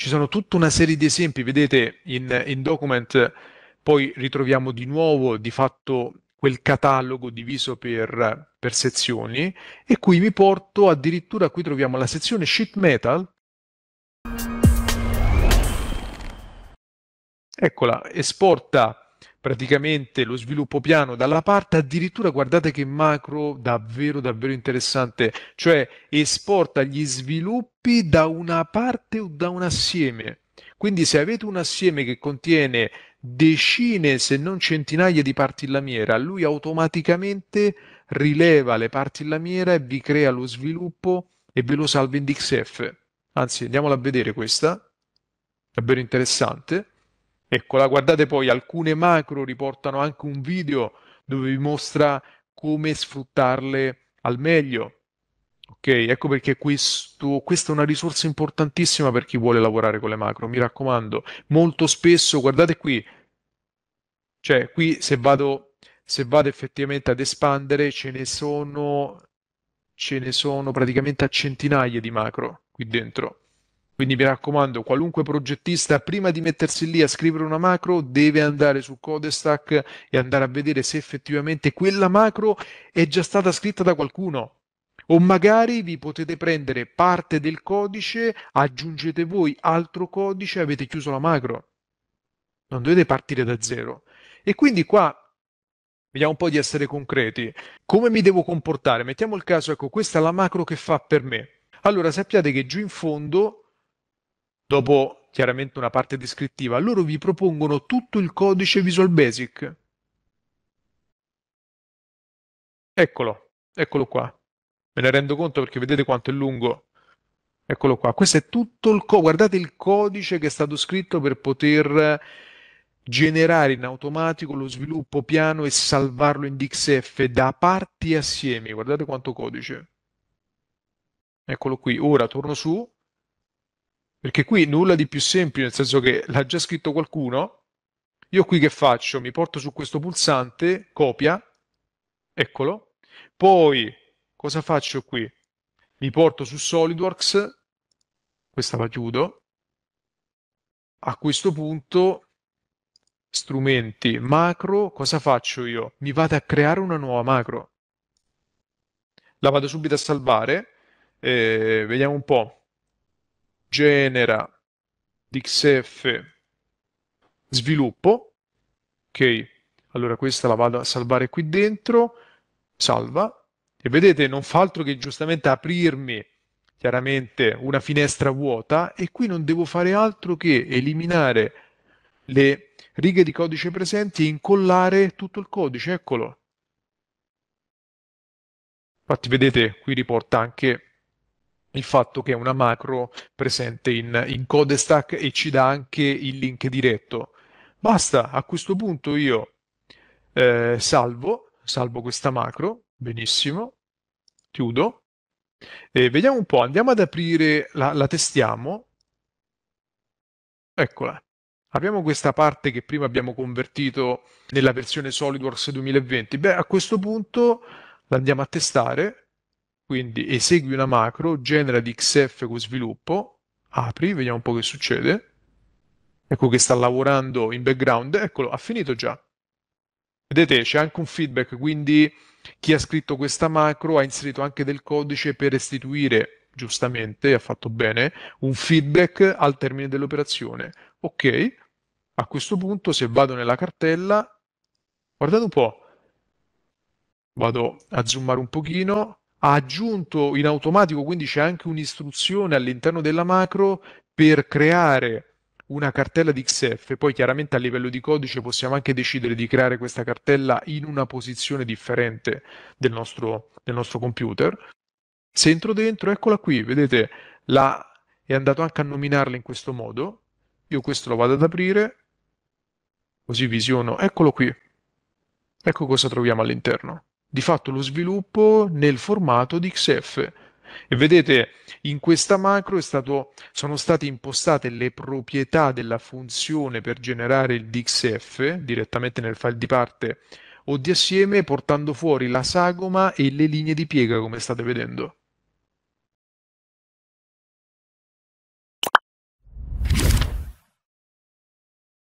Ci sono tutta una serie di esempi, vedete in, in document poi ritroviamo di nuovo di fatto quel catalogo diviso per, per, sezioni e qui mi porto addirittura qui troviamo la sezione sheet metal eccola esporta praticamente lo sviluppo piano dalla parte, addirittura guardate che macro davvero davvero interessante, cioè esporta gli sviluppi da una parte o da un assieme. Quindi se avete un assieme che contiene decine se non centinaia di parti in lamiera, lui automaticamente rileva le parti in lamiera e vi crea lo sviluppo e ve lo salva in DXF. Anzi, andiamola a vedere questa, davvero interessante. Eccola, guardate poi, alcune macro riportano anche un video dove vi mostra come sfruttarle al meglio. Ok, ecco perché questo, questa è una risorsa importantissima per chi vuole lavorare con le macro, mi raccomando. Molto spesso, guardate qui, cioè qui se vado, se vado effettivamente ad espandere ce ne sono, ce ne sono praticamente a centinaia di macro qui dentro. Quindi mi raccomando, qualunque progettista prima di mettersi lì a scrivere una macro deve andare su Codestack e andare a vedere se effettivamente quella macro è già stata scritta da qualcuno. O magari vi potete prendere parte del codice, aggiungete voi altro codice e avete chiuso la macro. Non dovete partire da zero. E quindi qua Vediamo un po' di essere concreti. Come mi devo comportare? Mettiamo il caso, ecco, questa è la macro che fa per me. Allora sappiate che giù in fondo dopo chiaramente una parte descrittiva, loro vi propongono tutto il codice Visual Basic. Eccolo, eccolo qua. Me ne rendo conto perché vedete quanto è lungo. Eccolo qua. Questo è tutto il codice. Guardate il codice che è stato scritto per poter generare in automatico lo sviluppo piano e salvarlo in DXF da parti assieme. Guardate quanto codice. Eccolo qui. Ora torno su perché qui nulla di più semplice, nel senso che l'ha già scritto qualcuno, io qui che faccio? Mi porto su questo pulsante, copia, eccolo, poi cosa faccio qui? Mi porto su SolidWorks, questa la chiudo, a questo punto strumenti macro, cosa faccio io? Mi vado a creare una nuova macro. La vado subito a salvare, eh, vediamo un po' genera dxf sviluppo, ok, allora questa la vado a salvare qui dentro, salva, e vedete non fa altro che giustamente aprirmi chiaramente una finestra vuota e qui non devo fare altro che eliminare le righe di codice presenti e incollare tutto il codice, eccolo. Infatti vedete qui riporta anche il fatto che è una macro presente in, in Codestack e ci dà anche il link diretto. Basta, a questo punto io eh, salvo, salvo questa macro, benissimo, chiudo, e vediamo un po', andiamo ad aprire, la, la testiamo, eccola, abbiamo questa parte che prima abbiamo convertito nella versione SolidWorks 2020, beh a questo punto la andiamo a testare, quindi esegui una macro, genera di XF con sviluppo, apri, vediamo un po' che succede. Ecco che sta lavorando in background, eccolo, ha finito già. Vedete, c'è anche un feedback, quindi chi ha scritto questa macro ha inserito anche del codice per restituire, giustamente, ha fatto bene, un feedback al termine dell'operazione. Ok, a questo punto se vado nella cartella, guardate un po', vado a zoomare un pochino, ha aggiunto in automatico, quindi c'è anche un'istruzione all'interno della macro per creare una cartella di XF, poi chiaramente a livello di codice possiamo anche decidere di creare questa cartella in una posizione differente del nostro, del nostro computer. Se entro dentro, eccola qui, vedete, la, è andato anche a nominarla in questo modo. Io questo lo vado ad aprire, così visiono, eccolo qui. Ecco cosa troviamo all'interno di fatto lo sviluppo nel formato di XF. E vedete, in questa macro stato, sono state impostate le proprietà della funzione per generare il DXF direttamente nel file di parte o di assieme, portando fuori la sagoma e le linee di piega, come state vedendo.